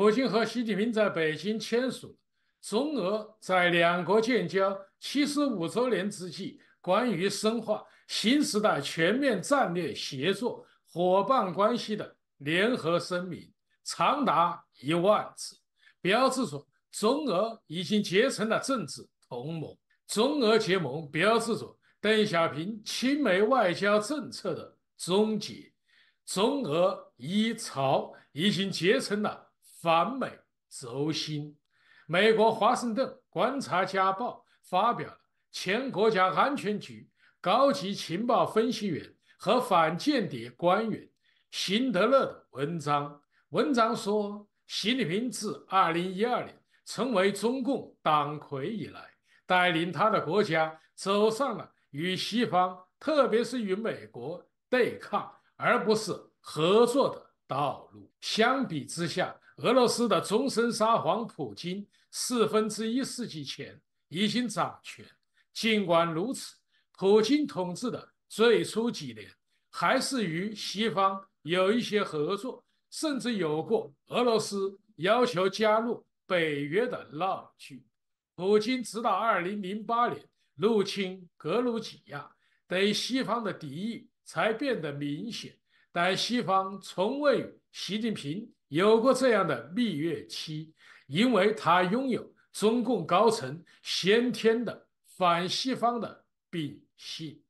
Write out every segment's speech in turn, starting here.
普京和习近平在北京签署《中俄在两国建交七十五周年之际关于深化新时代全面战略协作伙伴关系的联合声明》，长达一万字，标志着中俄已经结成了政治同盟。中俄结盟标志着邓小平亲美外交政策的终结，中俄一朝已经结成了。反美轴心。美国《华盛顿观察家报》发表了前国家安全局高级情报分析员和反间谍官员辛德勒的文章。文章说，习近平自二零一二年成为中共党魁以来，带领他的国家走上了与西方，特别是与美国对抗，而不是合作的道路。相比之下，俄罗斯的终身沙皇普京四分之一世纪前已经掌权。尽管如此，普京统治的最初几年还是与西方有一些合作，甚至有过俄罗斯要求加入北约的闹剧。普京直到二零零八年入侵格鲁吉亚，对西方的敌意才变得明显。但西方从未与习近平。有过这样的蜜月期，因为他拥有中共高层先天的反西方的秉性。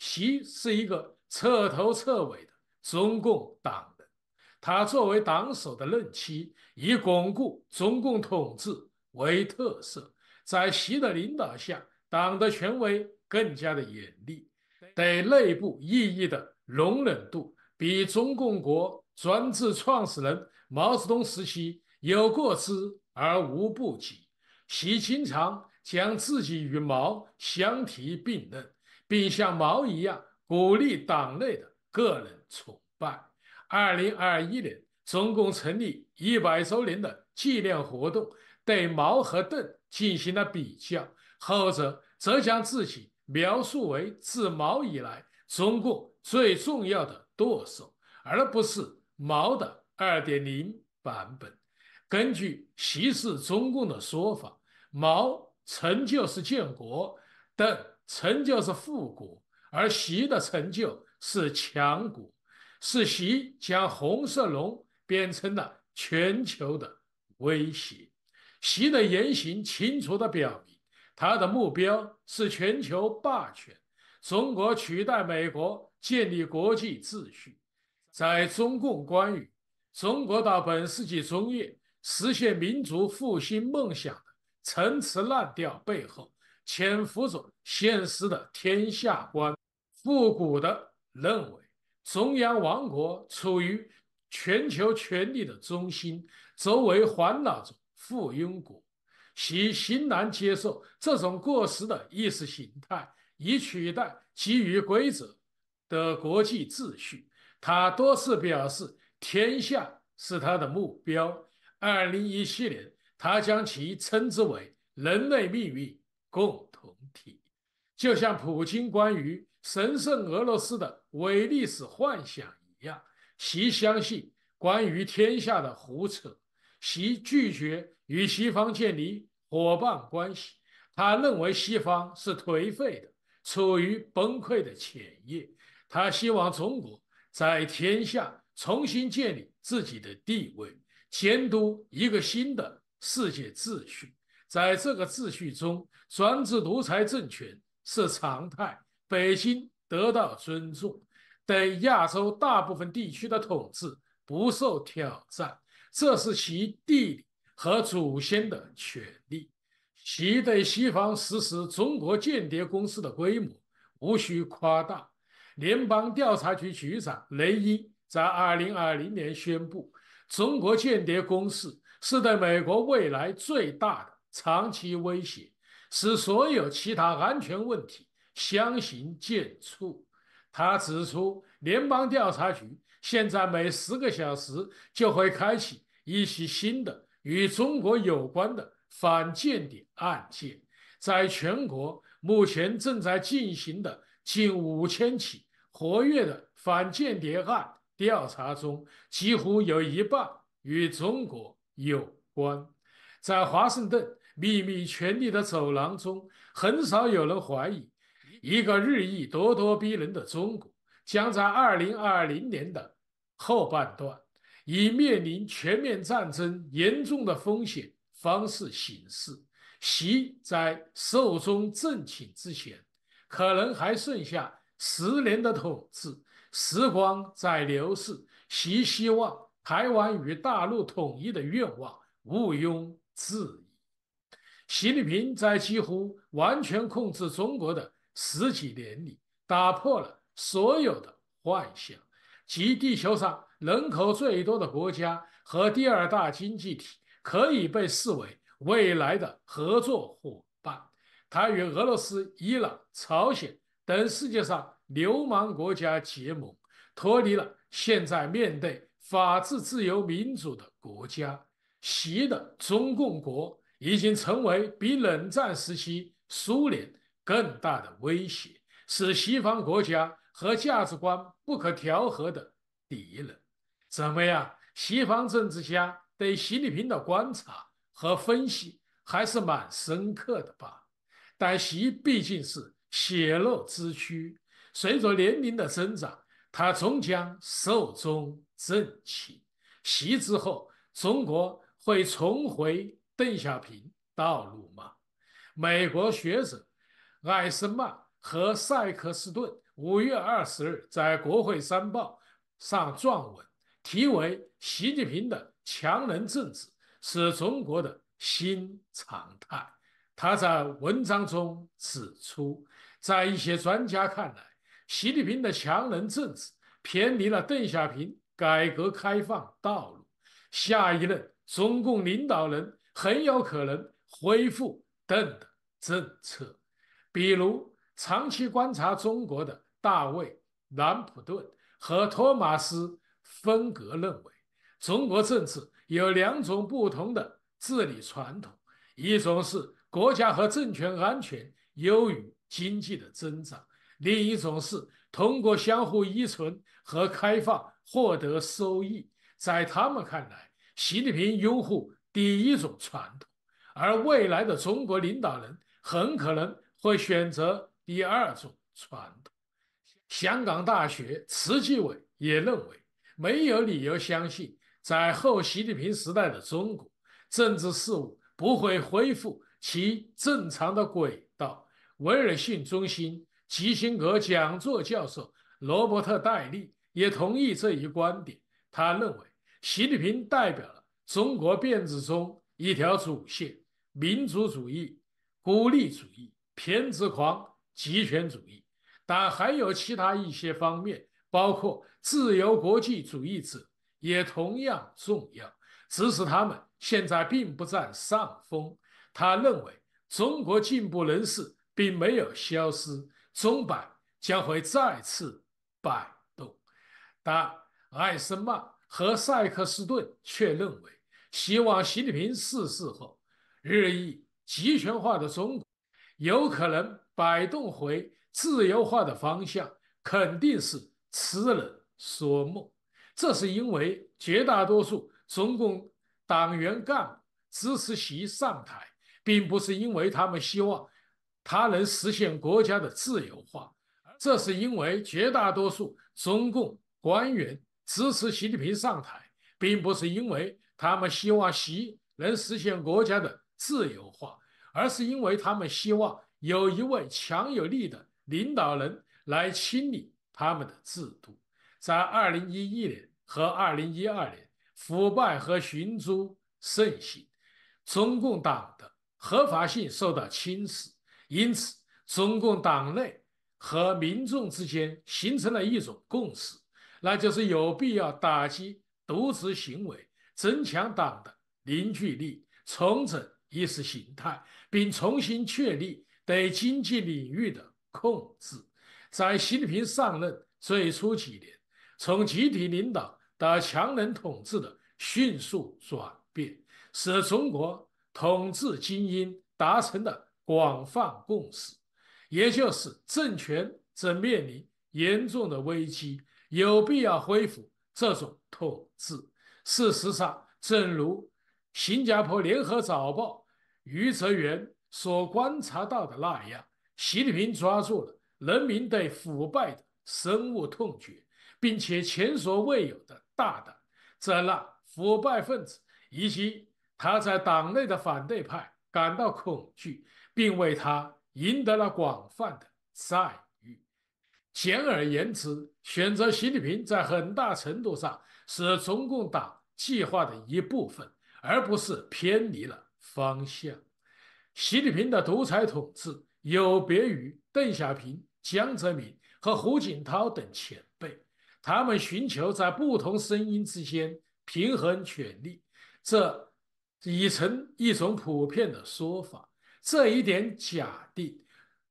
习是一个彻头彻尾的中共党人，他作为党首的任期以巩固中共统治为特色。在习的领导下，党的权威更加的严厉，对内部异议的容忍度。比中共国专制创始人毛泽东时期有过之而无不及。习经常将自己与毛相提并论，并像毛一样鼓励党内的个人崇拜。二零二一年，中共成立一百周年的纪念活动对毛和邓进行了比较，后者则将自己描述为自毛以来。中共最重要的舵手，而不是毛的二点零版本。根据习氏中共的说法，毛成就是建国，邓成就是富国，而习的成就是强国，是习将红色龙变成了全球的威胁。习的言行清楚地表明，他的目标是全球霸权。中国取代美国建立国际秩序，在中共关于中国到本世纪中叶实现民族复兴梦想的陈词滥调背后，潜伏着现实的天下观、复古的认为，中央王国处于全球权力的中心，周围环绕着附庸国，其欣难接受这种过时的意识形态。以取代基于规则的国际秩序，他多次表示，天下是他的目标。二零一七年，他将其称之为人类命运共同体。就像普京关于神圣俄罗斯的伪历史幻想一样，习相信关于天下的胡扯。习拒绝与西方建立伙伴关系，他认为西方是颓废的。处于崩溃的前夜，他希望中国在天下重新建立自己的地位，监督一个新的世界秩序。在这个秩序中，专制独裁政权是常态，北京得到尊重，对亚洲大部分地区的统治不受挑战，这是其地理和祖先的权利。其对西方实施中国间谍攻势的规模无需夸大。联邦调查局局长雷伊在2020年宣布，中国间谍公司是对美国未来最大的长期威胁，使所有其他安全问题相形见绌。他指出，联邦调查局现在每十个小时就会开启一些新的与中国有关的。反间谍案件，在全国目前正在进行的近五千起活跃的反间谍案调查中，几乎有一半与中国有关。在华盛顿秘密权力的走廊中，很少有人怀疑，一个日益咄咄逼人的中国，将在二零二零年的后半段，以面临全面战争严重的风险。方式形式，习在寿终正寝之前，可能还剩下十年的统治。时光在流逝，习希望台湾与大陆统一的愿望毋庸置疑。习近平在几乎完全控制中国的十几年里，打破了所有的幻想。及地球上人口最多的国家和第二大经济体。可以被视为未来的合作伙伴。他与俄罗斯、伊朗、朝鲜等世界上流氓国家结盟，脱离了现在面对法治、自由、民主的国家。习的中共国已经成为比冷战时期苏联更大的威胁，是西方国家和价值观不可调和的敌人。怎么样？西方政治家？对习近平的观察和分析还是蛮深刻的吧，但习毕竟是血肉之躯，随着年龄的增长，他终将寿终正寝。习之后，中国会重回邓小平道路吗？美国学者艾森曼和塞克斯顿五月二十日在《国会山报》上撰文。题为“习近平的强人政治是中国的新常态”，他在文章中指出，在一些专家看来，习近平的强人政治偏离了邓小平改革开放道路，下一任中共领导人很有可能恢复邓的政策，比如长期观察中国的大卫·南普顿和托马斯。分格认为，中国政治有两种不同的治理传统：一种是国家和政权安全优于经济的增长；另一种是通过相互依存和开放获得收益。在他们看来，习近平拥护第一种传统，而未来的中国领导人很可能会选择第二种传统。香港大学慈济伟也认为。没有理由相信，在后习近平时代的中国，政治事务不会恢复其正常的轨道。威尔逊中心基辛格讲座教授罗伯特戴利也同意这一观点。他认为，习近平代表了中国变质中一条主线：民族主义、孤立主义、偏执狂、极权主义，但还有其他一些方面。包括自由国际主义者也同样重要，只是他们现在并不占上风。他认为中国进步人士并没有消失，钟摆将会再次摆动，但艾森曼和塞克斯顿却认为，希望习近平逝世后日益集权化的中国有可能摆动回自由化的方向，肯定是。痴人说梦，这是因为绝大多数中共党员干部支持习上台，并不是因为他们希望他能实现国家的自由化；这是因为绝大多数中共官员支持习近平上台，并不是因为他们希望习能实现国家的自由化，而是因为他们希望有一位强有力的领导人来清理。他们的制度在2011年和2012年，腐败和寻租盛行，中共党的合法性受到侵蚀。因此，中共党内和民众之间形成了一种共识，那就是有必要打击渎职行为，增强党的凝聚力，重整意识形态，并重新确立对经济领域的控制。在习近平上任最初几年，从集体领导到强人统治的迅速转变，使中国统治精英达成了广泛共识，也就是政权正面临严重的危机，有必要恢复这种统治。事实上，正如新加坡联合早报余泽元所观察到的那样，习近平抓住了。人民对腐败的深恶痛绝，并且前所未有的大胆，这让腐败分子以及他在党内的反对派感到恐惧，并为他赢得了广泛的赞誉。简而言之，选择习近平在很大程度上是中共党计划的一部分，而不是偏离了方向。习近平的独裁统治有别于邓小平。江泽民和胡锦涛等前辈，他们寻求在不同声音之间平衡权力，这已成一种普遍的说法。这一点假定，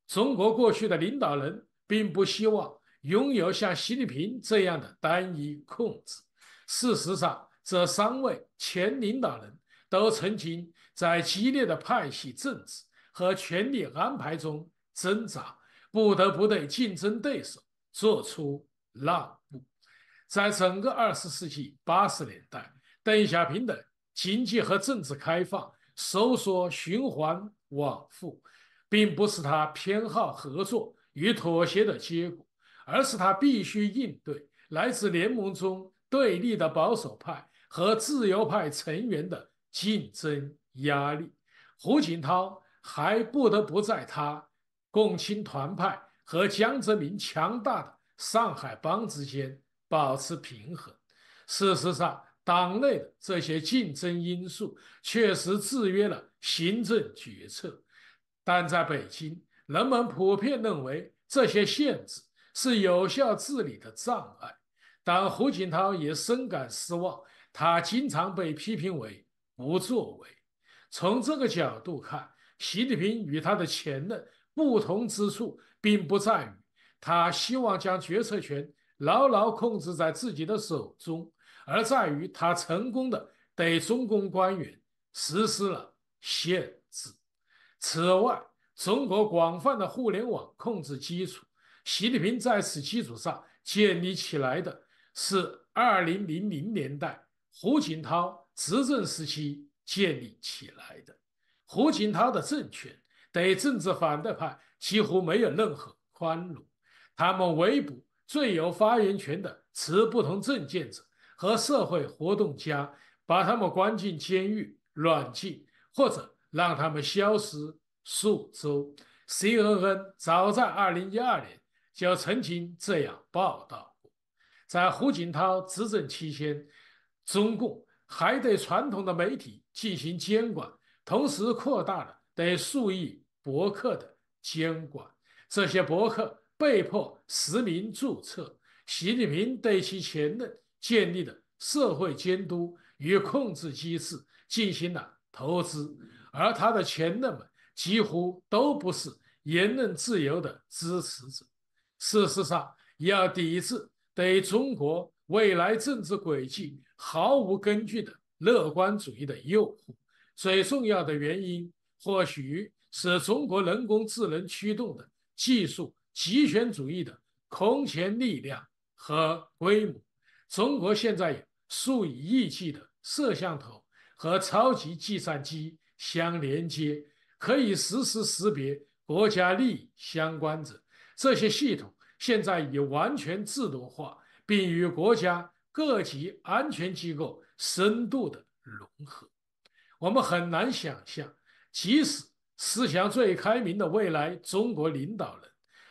中国过去的领导人并不希望拥有像习近平这样的单一控制。事实上，这三位前领导人都曾经在激烈的派系政治和权力安排中挣扎。不得不对竞争对手做出让步。在整个二十世纪八十年代，邓小平的经济和政治开放收缩循环往复，并不是他偏好合作与妥协的结果，而是他必须应对来自联盟中对立的保守派和自由派成员的竞争压力。胡锦涛还不得不在他。共青团派和江泽民强大的上海帮之间保持平衡。事实上，党内的这些竞争因素确实制约了行政决策。但在北京，人们普遍认为这些限制是有效治理的障碍。但胡锦涛也深感失望，他经常被批评为不作为。从这个角度看，习近平与他的前任。不同之处并不在于他希望将决策权牢牢控制在自己的手中，而在于他成功的对中共官员实施了限制。此外，中国广泛的互联网控制基础，习近平在此基础上建立起来的是2000年代胡锦涛执政时期建立起来的胡锦涛的政权。对政治反对派几乎没有任何宽容，他们围捕最有发言权的持不同政见者和社会活动家，把他们关进监狱、软禁，或者让他们消失数周。CNN 早在2012年就曾经这样报道，在胡锦涛执政期间，中共还对传统的媒体进行监管，同时扩大了对数亿。博客的监管，这些博客被迫实名注册。习近平对其前任建立的社会监督与控制机制进行了投资，而他的前任们几乎都不是言论自由的支持者。事实上，要抵制对中国未来政治轨迹毫无根据的乐观主义的诱惑，最重要的原因或许。是中国人工智能驱动的技术集权主义的空前力量和规模。中国现在数以亿计的摄像头和超级计算机相连接，可以实时识别国家利益相关者。这些系统现在已完全自动化，并与国家各级安全机构深度的融合。我们很难想象，即使思想最开明的未来中国领导人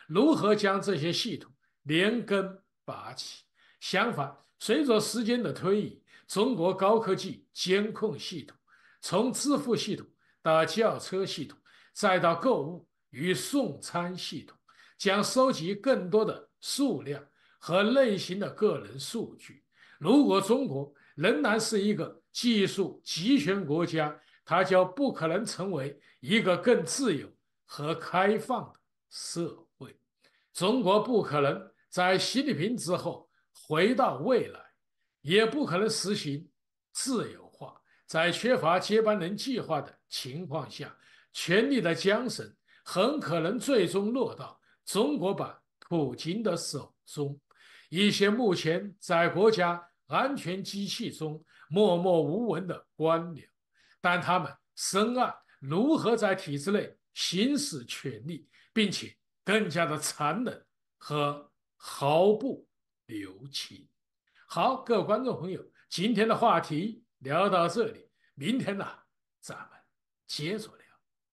如何将这些系统连根拔起？相反，随着时间的推移，中国高科技监控系统，从支付系统到轿车系统，再到购物与送餐系统，将收集更多的数量和类型的个人数据。如果中国仍然是一个技术集权国家，他就不可能成为一个更自由和开放的社会。中国不可能在习近平之后回到未来，也不可能实行自由化。在缺乏接班人计划的情况下，权力的缰绳很可能最终落到中国版普京的手中。一些目前在国家安全机器中默默无闻的官僚。但他们深谙如何在体制内行使权力，并且更加的残忍和毫不留情。好，各位观众朋友，今天的话题聊到这里，明天呢咱们接着聊。